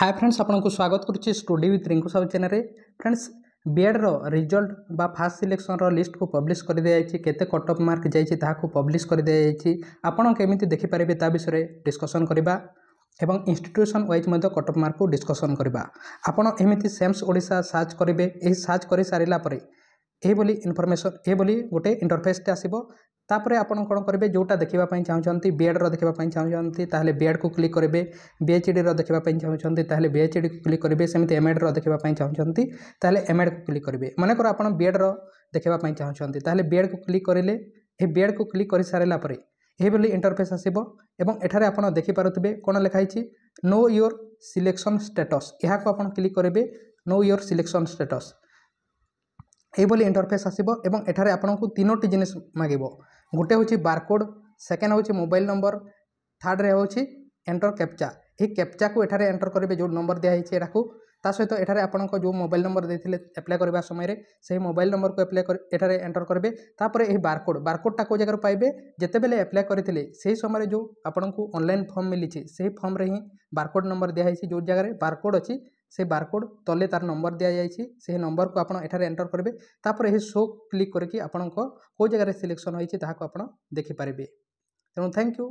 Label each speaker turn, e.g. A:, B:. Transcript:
A: ହାଏ friends ଆପଣଙ୍କୁ ସ୍ୱାଗତ କରୁଛି ଷ୍ଟୁଡି ୱିଥ୍ ରିଙ୍କୁ ସାହୁ ଚ୍ୟାନେଲରେ ଫ୍ରେଣ୍ଡସ୍ ବିଏଡ଼୍ର ରିଜଲ୍ଟ ବା ଫାଷ୍ଟ ସିଲେକ୍ସନ୍ର ଲିଷ୍ଟକୁ ପବ୍ଲିଶ କରିଦିଆଯାଇଛି କେତେ କଟ୍ ଅଫ୍ ମାର୍କ ଯାଇଛି ତାହାକୁ ପବ୍ଲିଶ କରିଦିଆଯାଇଛି ଆପଣ କେମିତି ଦେଖିପାରିବେ ତା ବିଷୟରେ ଡିସ୍କସନ୍ କରିବା ଏବଂ ଇନଷ୍ଟିଟ୍ୟୁସନ୍ ୱାଇଜ୍ ମଧ୍ୟ କଟ୍ ଅଫ୍ ମାର୍କକୁ ଡିସ୍କସନ୍ କରିବା ଆପଣ ଏମିତି ସେମ୍ସ ଓଡ଼ିଶା ସର୍ଚ୍ଚ କରିବେ ଏହି ସର୍ଚ୍ଚ କରିସାରିଲା ପରେ এইভাবে ইনফরমেসন এইভাবে গোটে ইন্ଟরফেসটে আসব তাপরে আপন কোণ করবে যেটা দেখা চাহুমান বিএড্র দেখা চাহুমান তাহলে বিএড্কু ক্লিক করবে বিএচডির দেখা চাহুমান তাহলে বিএচডিকু ক্লিক করবে সেমি এমএড্র দেখা চাহুমান তাহলে এমএডকু ক্লিক করবে মনেকর আপনার বিএড্র দেখা চাহুমান তাহলে বিএড্কু ক্লিক করলে এই বিএড্কু ক্লিক করে সারা পরে এইভাবে ইন্টরফেস আসব এবং এখানে আপনার দেখিপারে কোণ লেখা হয়েছে নো ইয়োর সিলেকশন স্টেটস এখন আপনার ক্লিক করবে নো ইয়োর সিলেকশন স্টেটস এইভাবে ইଣ୍ଟରଫେସ୍ ଆସିବ ଏବଂ ଏଠାରେ ଆପଣଙ୍କୁ ତିନୋଟି ଜିନିଷ ମାଗିବ ଗୋଟେ ହେଉଛି ବାରକୋଡ଼୍ ସେକେଣ୍ଡ ହେଉଛି ମୋବାଇଲ୍ ନମ୍ବର ଥାର୍ଡ଼ରେ ହେଉଛି ଏଣ୍ଟର କ୍ୟାପ୍ଚା ଏହି କ୍ୟାପ୍ଚାକୁ ଏଠାରେ ଏଣ୍ଟର କରିବେ ଯେଉଁ ନମ୍ବର ଦିଆହେଇଛି ଏଠାକୁ ତା ସହିତ ଏଠାରେ ଆପଣଙ୍କ ଯେଉଁ ମୋବାଇଲ୍ ନମ୍ବର ଦେଇଥିଲେ ଆପ୍ଲାଏ କରିବା ସମୟରେ ସେହି ମୋବାଇଲ୍ ନମ୍ବରକୁ ଆପ୍ଲାଏ କରି ଏଠାରେ ଏଣ୍ଟର କରିବେ ତାପରେ ଏହି ବାରକୋଡ଼୍ ବାରକୋଡ଼୍ଟା କେଉଁ ଜାଗାରୁ ପାଇବେ ଯେତେବେଳେ ଆପ୍ଲାଏ କରିଥିଲେ ସେହି ସମୟରେ ଯେଉଁ ଆପଣଙ୍କୁ ଅନଲାଇନ୍ ଫର୍ମ ମିଳିଛି ସେହି ଫର୍ମରେ ହିଁ ବାରକୋଡ଼୍ ନମ୍ବର ଦିଆହେଇଛି ଯେଉଁ ଜାଗାରେ ବାରକୋଡ଼୍ ଅଛି সেই বারকোড তলে তার নম্বর দিয়েছি সেই নম্বরক আপনার এখানে এন্টর করবে তাপরে এই শো ক্লিক করি আপনার কেউ জায়গায় সিলেকশন হয়েছে তাহলে আপনার দেখিপারে তেমন থ্যাংক ইউ